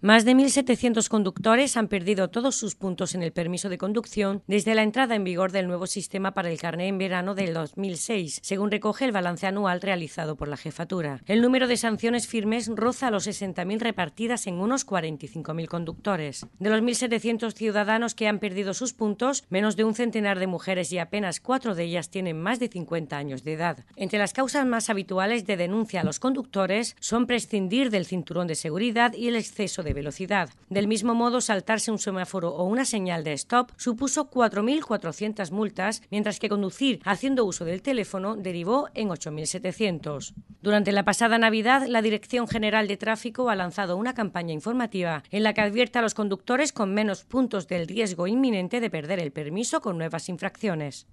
Más de 1.700 conductores han perdido todos sus puntos en el permiso de conducción desde la entrada en vigor del nuevo sistema para el carné en verano del 2006, según recoge el balance anual realizado por la jefatura. El número de sanciones firmes roza los 60.000 repartidas en unos 45.000 conductores. De los 1.700 ciudadanos que han perdido sus puntos, menos de un centenar de mujeres y apenas cuatro de ellas tienen más de 50 años de edad. Entre las causas más habituales de denuncia a los conductores son prescindir del cinturón de seguridad y el exceso de velocidad. Del mismo modo, saltarse un semáforo o una señal de stop supuso 4.400 multas, mientras que conducir haciendo uso del teléfono derivó en 8.700. Durante la pasada Navidad, la Dirección General de Tráfico ha lanzado una campaña informativa en la que advierte a los conductores con menos puntos del riesgo inminente de perder el permiso con nuevas infracciones.